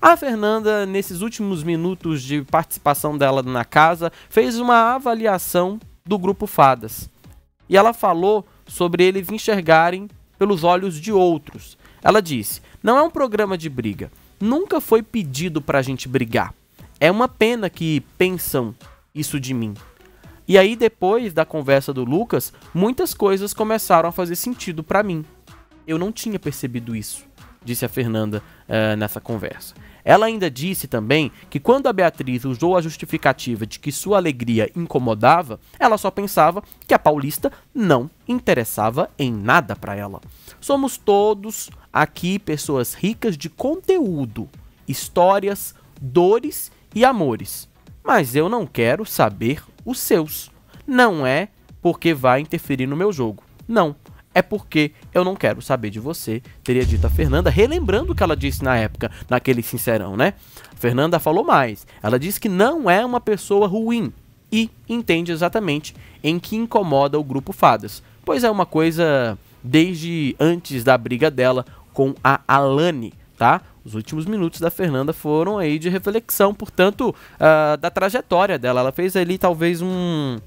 A Fernanda, nesses últimos minutos de participação dela na casa, fez uma avaliação do grupo Fadas. E ela falou sobre eles enxergarem pelos olhos de outros. Ela disse: Não é um programa de briga. Nunca foi pedido pra gente brigar. É uma pena que pensam isso de mim. E aí, depois da conversa do Lucas, muitas coisas começaram a fazer sentido para mim. Eu não tinha percebido isso disse a Fernanda uh, nessa conversa. Ela ainda disse também que quando a Beatriz usou a justificativa de que sua alegria incomodava, ela só pensava que a paulista não interessava em nada para ela. Somos todos aqui pessoas ricas de conteúdo, histórias, dores e amores. Mas eu não quero saber os seus. Não é porque vai interferir no meu jogo. Não, é porque eu não quero saber de você, teria dito a Fernanda, relembrando o que ela disse na época, naquele sincerão, né? A Fernanda falou mais. Ela disse que não é uma pessoa ruim e entende exatamente em que incomoda o grupo Fadas, pois é uma coisa desde antes da briga dela com a Alane, tá? Os últimos minutos da Fernanda foram aí de reflexão, portanto, uh, da trajetória dela. Ela fez ali talvez um,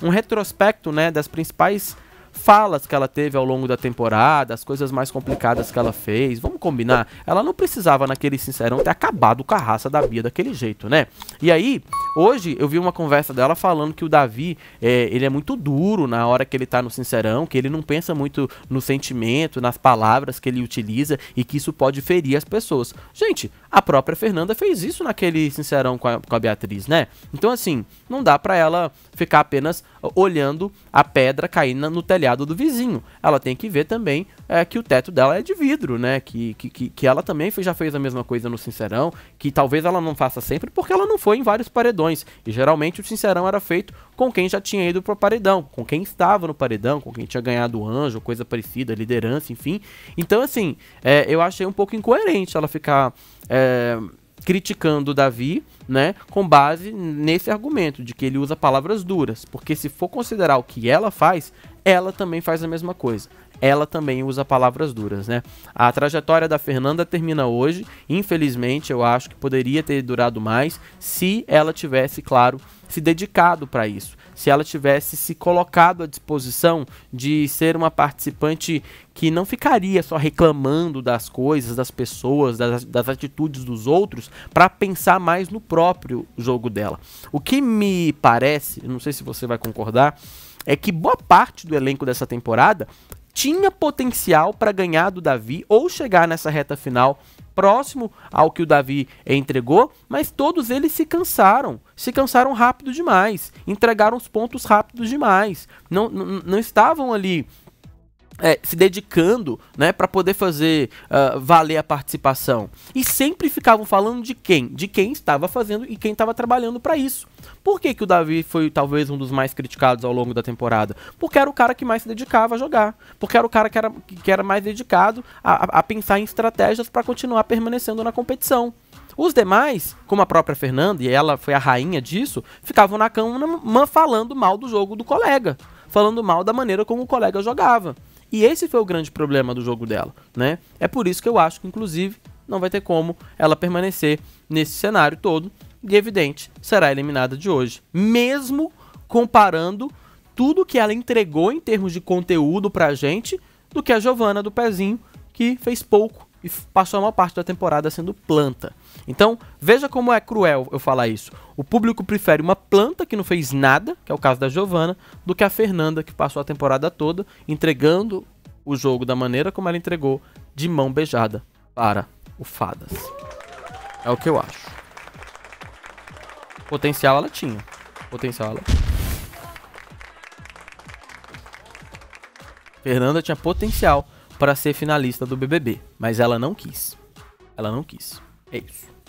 um retrospecto, né, das principais falas que ela teve ao longo da temporada, as coisas mais complicadas que ela fez. Vamos combinar? Ela não precisava, naquele sincerão, ter acabado com a raça da Bia daquele jeito, né? E aí, Hoje eu vi uma conversa dela falando que o Davi, é, ele é muito duro na hora que ele tá no Sincerão, que ele não pensa muito no sentimento, nas palavras que ele utiliza e que isso pode ferir as pessoas. Gente, a própria Fernanda fez isso naquele Sincerão com a, com a Beatriz, né? Então, assim, não dá para ela ficar apenas olhando a pedra cair no telhado do vizinho. Ela tem que ver também é, que o teto dela é de vidro, né? Que, que, que ela também já fez a mesma coisa no Sincerão, que talvez ela não faça sempre porque ela não foi em vários paredões eleições, e geralmente o Sincerão era feito com quem já tinha ido pro paredão, com quem estava no paredão, com quem tinha ganhado anjo, coisa parecida, liderança, enfim. Então, assim, é, eu achei um pouco incoerente ela ficar. É, criticando o Davi, né, com base nesse argumento de que ele usa palavras duras, porque se for considerar o que ela faz, ela também faz a mesma coisa. Ela também usa palavras duras, né? A trajetória da Fernanda termina hoje. Infelizmente, eu acho que poderia ter durado mais se ela tivesse, claro, se dedicado para isso. Se ela tivesse se colocado à disposição de ser uma participante que não ficaria só reclamando das coisas, das pessoas, das, das atitudes dos outros, para pensar mais no próprio jogo dela. O que me parece, não sei se você vai concordar, é que boa parte do elenco dessa temporada tinha potencial para ganhar do Davi ou chegar nessa reta final próximo ao que o Davi entregou, mas todos eles se cansaram, se cansaram rápido demais, entregaram os pontos rápidos demais, não, não, não estavam ali é, se dedicando né, para poder fazer uh, valer a participação. E sempre ficavam falando de quem? De quem estava fazendo e quem estava trabalhando para isso. Por que, que o Davi foi talvez um dos mais criticados ao longo da temporada? Porque era o cara que mais se dedicava a jogar. Porque era o cara que era, que era mais dedicado a, a pensar em estratégias para continuar permanecendo na competição. Os demais, como a própria Fernanda, e ela foi a rainha disso, ficavam na cama falando mal do jogo do colega. Falando mal da maneira como o colega jogava. E esse foi o grande problema do jogo dela, né? É por isso que eu acho que, inclusive, não vai ter como ela permanecer nesse cenário todo. E evidente, será eliminada de hoje. Mesmo comparando tudo que ela entregou em termos de conteúdo pra gente do que a Giovana do Pezinho, que fez pouco e passou a maior parte da temporada sendo planta. Então, veja como é cruel eu falar isso. O público prefere uma planta que não fez nada, que é o caso da Giovana, do que a Fernanda, que passou a temporada toda entregando o jogo da maneira como ela entregou, de mão beijada para o Fadas. É o que eu acho. Potencial ela tinha. Potencial ela tinha. Fernanda tinha potencial para ser finalista do BBB, mas ela não quis. Ela não quis. É isso.